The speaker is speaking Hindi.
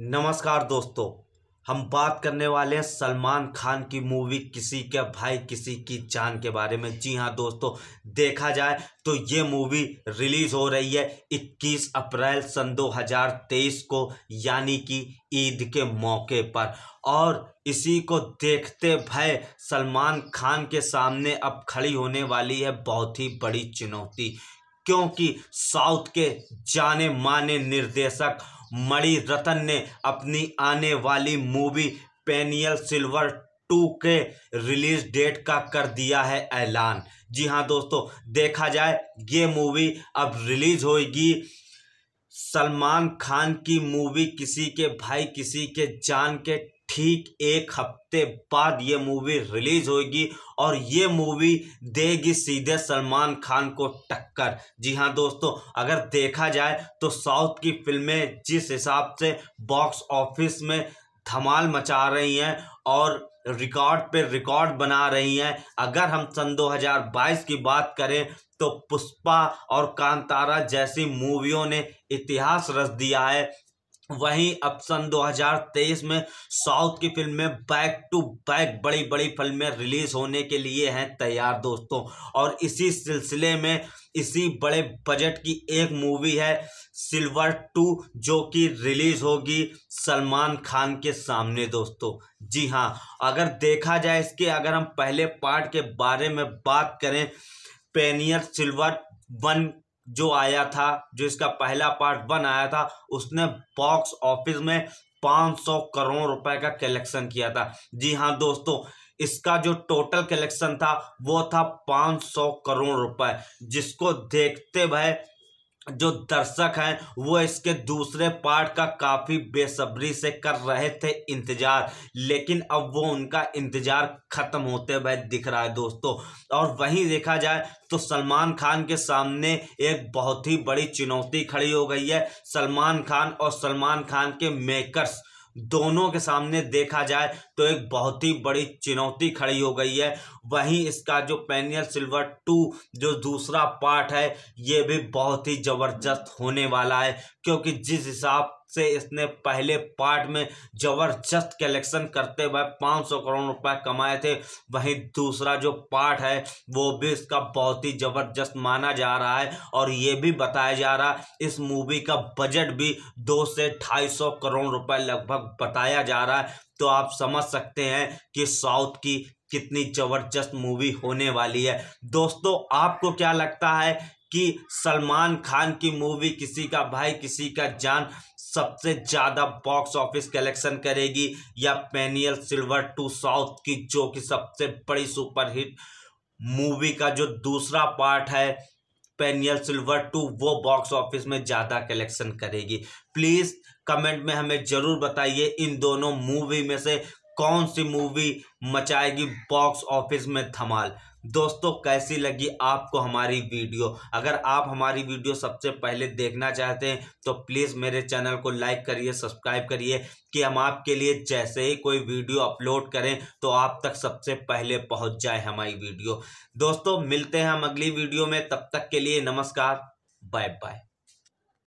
नमस्कार दोस्तों हम बात करने वाले हैं सलमान खान की मूवी किसी के भाई किसी की जान के बारे में जी हाँ दोस्तों देखा जाए तो ये मूवी रिलीज़ हो रही है 21 अप्रैल सन 2023 को यानी कि ईद के मौके पर और इसी को देखते भय सलमान खान के सामने अब खड़ी होने वाली है बहुत ही बड़ी चुनौती क्योंकि साउथ के जाने माने निर्देशक मणि रतन ने अपनी आने वाली मूवी पेनियल सिल्वर टू के रिलीज डेट का कर दिया है ऐलान जी हाँ दोस्तों देखा जाए ये मूवी अब रिलीज होगी सलमान खान की मूवी किसी के भाई किसी के जान के ठीक एक हफ्ते बाद ये मूवी रिलीज होगी और ये मूवी देगी सीधे सलमान खान को टक्कर जी हाँ दोस्तों अगर देखा जाए तो साउथ की फिल्में जिस हिसाब से बॉक्स ऑफिस में धमाल मचा रही हैं और रिकॉर्ड पे रिकॉर्ड बना रही हैं अगर हम सन 2022 की बात करें तो पुष्पा और कांतारा जैसी मूवियों ने इतिहास रच दिया है वहीं अब सन 2023 में साउथ की फिल्में बैक टू बैक बड़ी बड़ी फिल्में रिलीज होने के लिए हैं तैयार दोस्तों और इसी सिलसिले में इसी बड़े बजट की एक मूवी है सिल्वर टू जो कि रिलीज होगी सलमान खान के सामने दोस्तों जी हाँ अगर देखा जाए इसके अगर हम पहले पार्ट के बारे में बात करें पेनियर सिल्वर वन जो आया था जो इसका पहला पार्ट वन आया था उसने बॉक्स ऑफिस में 500 करोड़ रुपए का कलेक्शन किया था जी हाँ दोस्तों इसका जो टोटल कलेक्शन था वो था 500 करोड़ रुपए जिसको देखते भाई जो दर्शक हैं वो इसके दूसरे पार्ट का काफ़ी बेसब्री से कर रहे थे इंतज़ार लेकिन अब वो उनका इंतज़ार ख़त्म होते हुए दिख रहा है दोस्तों और वहीं देखा जाए तो सलमान खान के सामने एक बहुत ही बड़ी चुनौती खड़ी हो गई है सलमान खान और सलमान खान के मेकर्स दोनों के सामने देखा जाए तो एक बहुत ही बड़ी चुनौती खड़ी हो गई है वहीं इसका जो पेनियल सिल्वर टू जो दूसरा पार्ट है ये भी बहुत ही ज़बरदस्त होने वाला है क्योंकि जिस हिसाब से इसने पहले पार्ट में जबरदस्त कलेक्शन करते हुए 500 करोड़ रुपए कमाए थे वहीं दूसरा जो पार्ट है वो भी इसका बहुत ही जबरदस्त माना जा रहा है और ये भी बताया जा रहा है इस मूवी का बजट भी दो से ढाई सौ करोड़ रुपए लगभग बताया जा रहा है तो आप समझ सकते हैं कि साउथ की कितनी जबरदस्त मूवी होने वाली है दोस्तों आपको क्या लगता है कि सलमान खान की मूवी किसी का भाई किसी का जान सबसे ज़्यादा बॉक्स ऑफिस कलेक्शन करेगी या पेनियल सिल्वर टू साउथ की जो कि सबसे बड़ी सुपरहिट मूवी का जो दूसरा पार्ट है पेनियल सिल्वर टू वो बॉक्स ऑफिस में ज़्यादा कलेक्शन करेगी प्लीज़ कमेंट में हमें ज़रूर बताइए इन दोनों मूवी में से कौन सी मूवी मचाएगी बॉक्स ऑफिस में धमाल दोस्तों कैसी लगी आपको हमारी वीडियो अगर आप हमारी वीडियो सबसे पहले देखना चाहते हैं तो प्लीज़ मेरे चैनल को लाइक करिए सब्सक्राइब करिए कि हम आपके लिए जैसे ही कोई वीडियो अपलोड करें तो आप तक सबसे पहले पहुंच जाए हमारी वीडियो दोस्तों मिलते हैं हम अगली वीडियो में तब तक के लिए नमस्कार बाय बाय